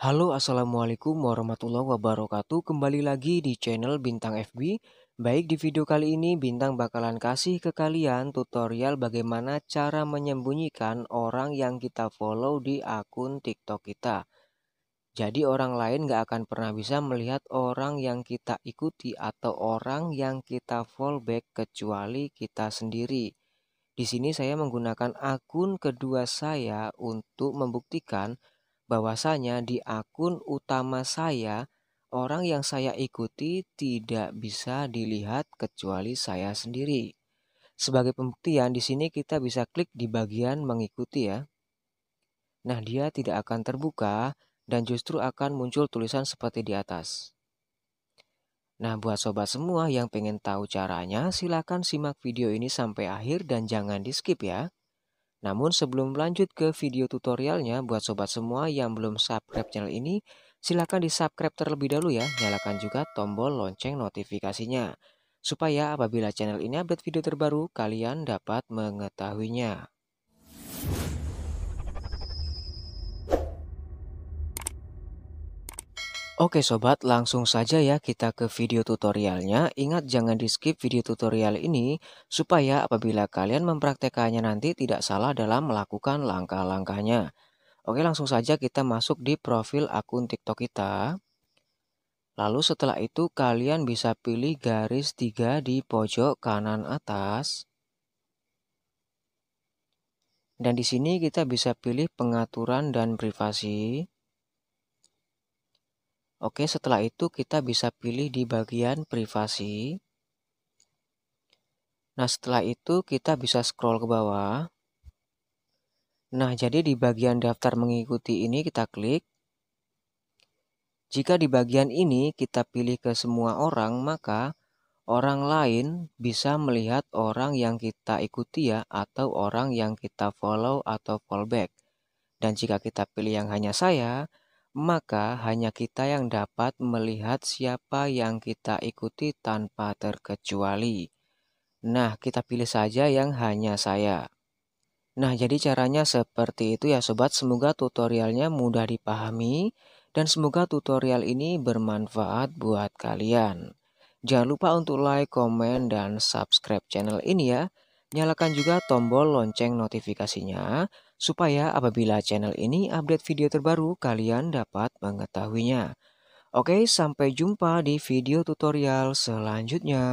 Halo assalamualaikum warahmatullahi wabarakatuh Kembali lagi di channel Bintang FB Baik di video kali ini Bintang bakalan kasih ke kalian tutorial bagaimana cara menyembunyikan orang yang kita follow di akun tiktok kita Jadi orang lain gak akan pernah bisa melihat orang yang kita ikuti atau orang yang kita follow back kecuali kita sendiri di sini saya menggunakan akun kedua saya untuk membuktikan bahwasanya di akun utama saya, orang yang saya ikuti tidak bisa dilihat kecuali saya sendiri. Sebagai pembuktian, di sini kita bisa klik di bagian mengikuti ya. Nah, dia tidak akan terbuka dan justru akan muncul tulisan seperti di atas. Nah, buat sobat semua yang pengen tahu caranya, silakan simak video ini sampai akhir dan jangan di-skip ya. Namun sebelum lanjut ke video tutorialnya, buat sobat semua yang belum subscribe channel ini, silahkan di subscribe terlebih dahulu ya, nyalakan juga tombol lonceng notifikasinya. Supaya apabila channel ini update video terbaru, kalian dapat mengetahuinya. Oke sobat, langsung saja ya kita ke video tutorialnya. Ingat jangan di skip video tutorial ini supaya apabila kalian mempraktekannya nanti tidak salah dalam melakukan langkah-langkahnya. Oke langsung saja kita masuk di profil akun TikTok kita. Lalu setelah itu kalian bisa pilih garis 3 di pojok kanan atas. Dan di sini kita bisa pilih pengaturan dan privasi. Oke, setelah itu kita bisa pilih di bagian privasi. Nah, setelah itu kita bisa scroll ke bawah. Nah, jadi di bagian daftar mengikuti ini kita klik. Jika di bagian ini kita pilih ke semua orang, maka orang lain bisa melihat orang yang kita ikuti ya atau orang yang kita follow atau fallback. Dan jika kita pilih yang hanya saya, maka hanya kita yang dapat melihat siapa yang kita ikuti tanpa terkecuali. Nah, kita pilih saja yang hanya saya. Nah, jadi caranya seperti itu ya sobat. Semoga tutorialnya mudah dipahami dan semoga tutorial ini bermanfaat buat kalian. Jangan lupa untuk like, komen, dan subscribe channel ini ya. Nyalakan juga tombol lonceng notifikasinya supaya apabila channel ini update video terbaru kalian dapat mengetahuinya. Oke, sampai jumpa di video tutorial selanjutnya.